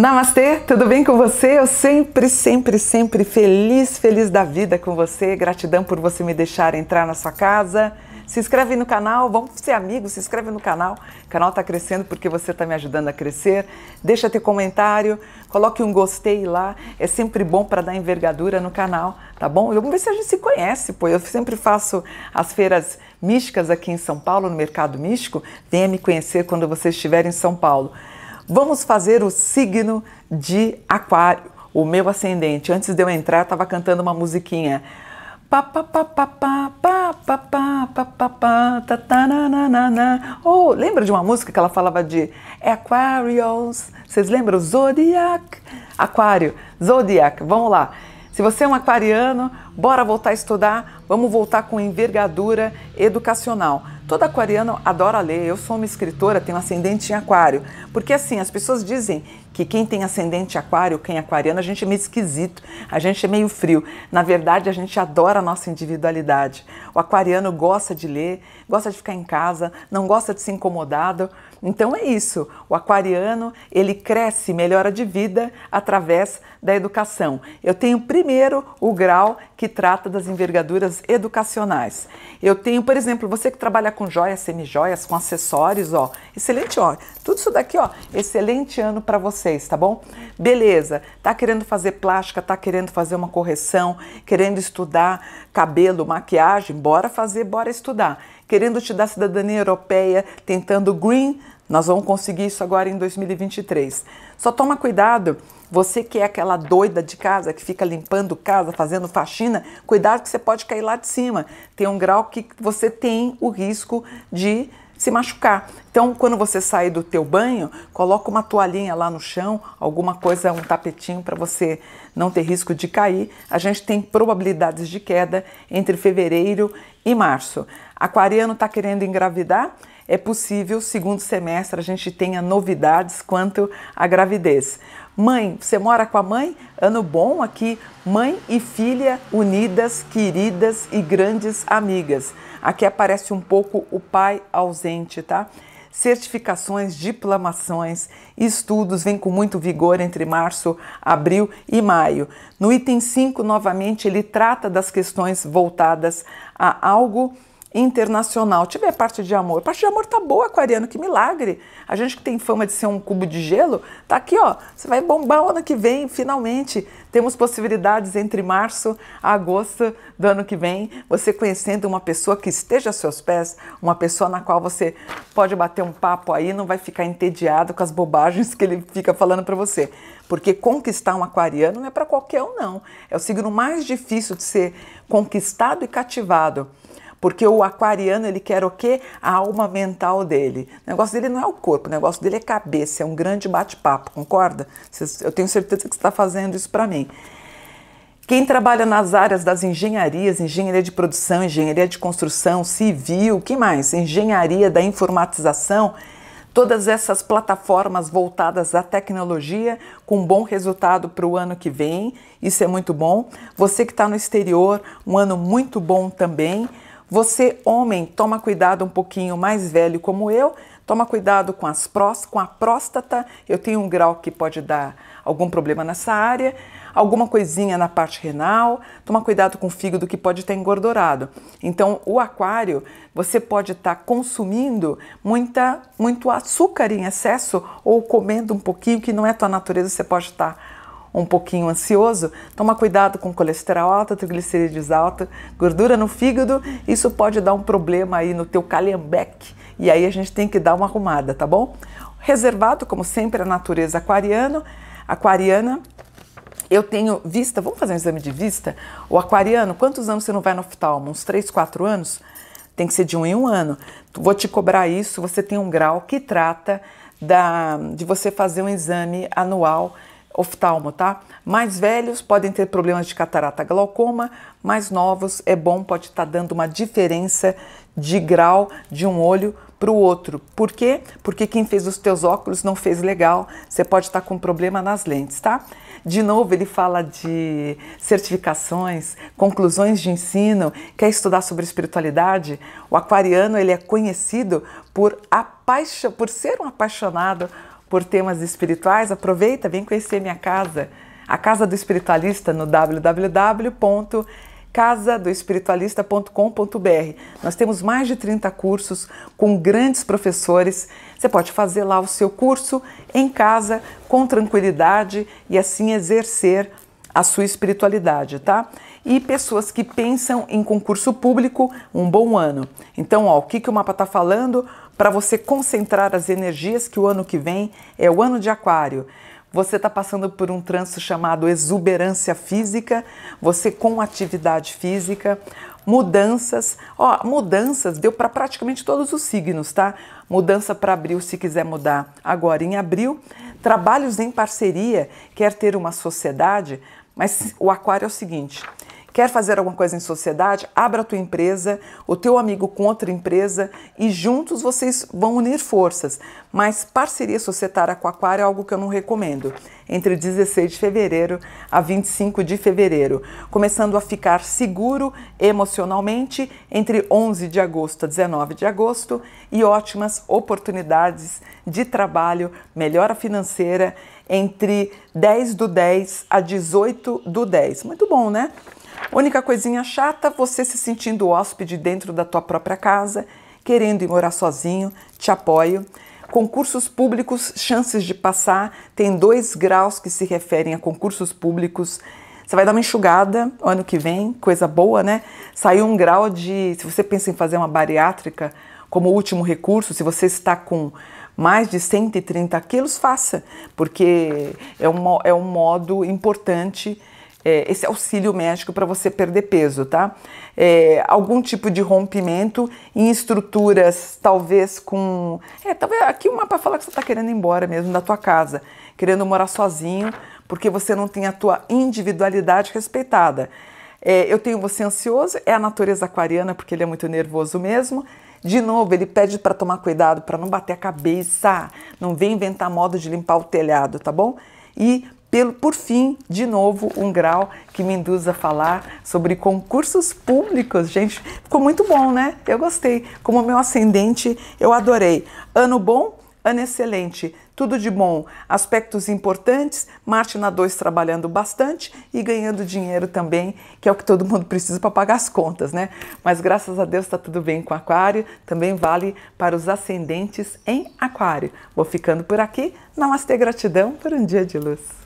Namastê, tudo bem com você? Eu sempre, sempre, sempre feliz, feliz da vida com você. Gratidão por você me deixar entrar na sua casa. Se inscreve no canal, vamos ser amigos, se inscreve no canal. O canal está crescendo porque você está me ajudando a crescer. Deixa teu comentário, coloque um gostei lá. É sempre bom para dar envergadura no canal, tá bom? E vamos ver se a gente se conhece, pô. Eu sempre faço as feiras místicas aqui em São Paulo, no Mercado Místico. Venha me conhecer quando você estiver em São Paulo. Vamos fazer o signo de Aquário. O meu ascendente, antes de eu entrar, estava cantando uma musiquinha. Ou oh, lembra de uma música que ela falava de Aquarius? Vocês lembram? Zodiac. Aquário, Zodiac. Vamos lá. Se você é um aquariano, bora voltar a estudar, vamos voltar com envergadura educacional. Todo aquariano adora ler. Eu sou uma escritora, tenho ascendente em aquário. Porque assim, as pessoas dizem que quem tem ascendente aquário, quem é aquariano, a gente é meio esquisito, a gente é meio frio. Na verdade, a gente adora a nossa individualidade. O aquariano gosta de ler, gosta de ficar em casa, não gosta de ser incomodado. Então é isso. O aquariano, ele cresce, melhora de vida através da educação. Eu tenho primeiro o grau que trata das envergaduras educacionais. Eu tenho, por exemplo, você que trabalha com joias, semijoias, com acessórios, ó. Excelente, ó. Tudo isso daqui, ó, excelente ano para vocês, tá bom? Beleza. Tá querendo fazer plástica, tá querendo fazer uma correção, querendo estudar cabelo, maquiagem, bora fazer, bora estudar. Querendo te dar cidadania europeia, tentando green, nós vamos conseguir isso agora em 2023 só toma cuidado, você que é aquela doida de casa, que fica limpando casa, fazendo faxina, cuidado que você pode cair lá de cima. Tem um grau que você tem o risco de se machucar. Então, quando você sair do teu banho, coloca uma toalhinha lá no chão, alguma coisa, um tapetinho para você não ter risco de cair. A gente tem probabilidades de queda entre fevereiro e março. Aquariano está querendo engravidar? É possível, segundo semestre, a gente tenha novidades quanto à gravidez. Mãe, você mora com a mãe? Ano bom aqui, mãe e filha unidas, queridas e grandes amigas. Aqui aparece um pouco o pai ausente, tá? certificações, diplamações, estudos vem com muito vigor entre março, abril e maio. No item 5, novamente, ele trata das questões voltadas a algo internacional. tive a parte de amor. A parte de amor tá boa, aquariano, que milagre. A gente que tem fama de ser um cubo de gelo, tá aqui, ó. Você vai bombar o ano que vem, finalmente. Temos possibilidades entre março a agosto do ano que vem. Você conhecendo uma pessoa que esteja a seus pés, uma pessoa na qual você pode bater um papo aí, não vai ficar entediado com as bobagens que ele fica falando para você. Porque conquistar um aquariano não é para qualquer um, não. É o signo mais difícil de ser conquistado e cativado porque o aquariano, ele quer o quê? A alma mental dele. O negócio dele não é o corpo, o negócio dele é cabeça, é um grande bate-papo, concorda? Eu tenho certeza que você está fazendo isso para mim. Quem trabalha nas áreas das engenharias, engenharia de produção, engenharia de construção, civil, que mais? Engenharia da informatização, todas essas plataformas voltadas à tecnologia com bom resultado para o ano que vem, isso é muito bom. Você que está no exterior, um ano muito bom também. Você, homem, toma cuidado um pouquinho mais velho como eu, toma cuidado com, as prós, com a próstata. Eu tenho um grau que pode dar algum problema nessa área, alguma coisinha na parte renal, toma cuidado com o fígado que pode estar engordurado. Então, o aquário, você pode estar consumindo muita, muito açúcar em excesso ou comendo um pouquinho que não é tua natureza, você pode estar um pouquinho ansioso, toma cuidado com colesterol alto, triglicerídeos alto, gordura no fígado, isso pode dar um problema aí no teu calhambeque e aí a gente tem que dar uma arrumada, tá bom? Reservado, como sempre, a natureza aquariano, aquariana, eu tenho vista, vamos fazer um exame de vista? O aquariano, quantos anos você não vai no oftalmo? Uns 3, 4 anos? Tem que ser de um em um ano. Vou te cobrar isso, você tem um grau que trata da, de você fazer um exame anual oftalmo, tá? Mais velhos podem ter problemas de catarata, glaucoma, mais novos é bom, pode estar tá dando uma diferença de grau de um olho para o outro. Por quê? Porque quem fez os teus óculos não fez legal, você pode estar tá com problema nas lentes, tá? De novo, ele fala de certificações, conclusões de ensino, quer estudar sobre espiritualidade. O aquariano, ele é conhecido por, apaixon... por ser um apaixonado por temas espirituais, aproveita, vem conhecer minha casa, a Casa do Espiritualista no www.casadoespiritualista.com.br. Nós temos mais de 30 cursos com grandes professores. Você pode fazer lá o seu curso em casa com tranquilidade e assim exercer a sua espiritualidade, tá? E pessoas que pensam em concurso público, um bom ano. Então, ó, o que, que o mapa está falando? para você concentrar as energias que o ano que vem é o ano de Aquário. Você está passando por um trânsito chamado exuberância física, você com atividade física, mudanças. Ó, mudanças deu para praticamente todos os signos, tá? Mudança para abril se quiser mudar agora em abril. Trabalhos em parceria, quer ter uma sociedade, mas o aquário é o seguinte: Quer fazer alguma coisa em sociedade? Abra a tua empresa, o teu amigo com outra empresa e juntos vocês vão unir forças. Mas parceria societária com aquário é algo que eu não recomendo. Entre 16 de fevereiro a 25 de fevereiro, começando a ficar seguro emocionalmente entre 11 de agosto a 19 de agosto e ótimas oportunidades de trabalho, melhora financeira entre 10 do 10 a 18 do 10. Muito bom, né? Única coisinha chata, você se sentindo hóspede dentro da tua própria casa, querendo ir morar sozinho, te apoio. Concursos públicos, chances de passar, tem dois graus que se referem a concursos públicos. Você vai dar uma enxugada ano que vem, coisa boa, né? Saiu um grau de. Se você pensa em fazer uma bariátrica como último recurso, se você está com mais de 130 quilos, faça, porque é um, é um modo importante é, esse auxílio médico para você perder peso, tá? É, algum tipo de rompimento em estruturas, talvez com. É, talvez aqui uma para falar que você está querendo ir embora mesmo da tua casa, querendo morar sozinho, porque você não tem a tua individualidade respeitada. É, eu tenho você ansioso, é a natureza aquariana, porque ele é muito nervoso mesmo. De novo, ele pede para tomar cuidado, para não bater a cabeça, não vem inventar modo de limpar o telhado, tá bom? E pelo, por fim, de novo, um grau que me induz a falar sobre concursos públicos. Gente, ficou muito bom, né? Eu gostei. Como meu ascendente, eu adorei. Ano bom, ano excelente, tudo de bom, aspectos importantes, Marte na 2 trabalhando bastante e ganhando dinheiro também, que é o que todo mundo precisa para pagar as contas, né? Mas graças a Deus está tudo bem com Aquário, também vale para os ascendentes em Aquário. Vou ficando por aqui, namastê, gratidão por um dia de luz.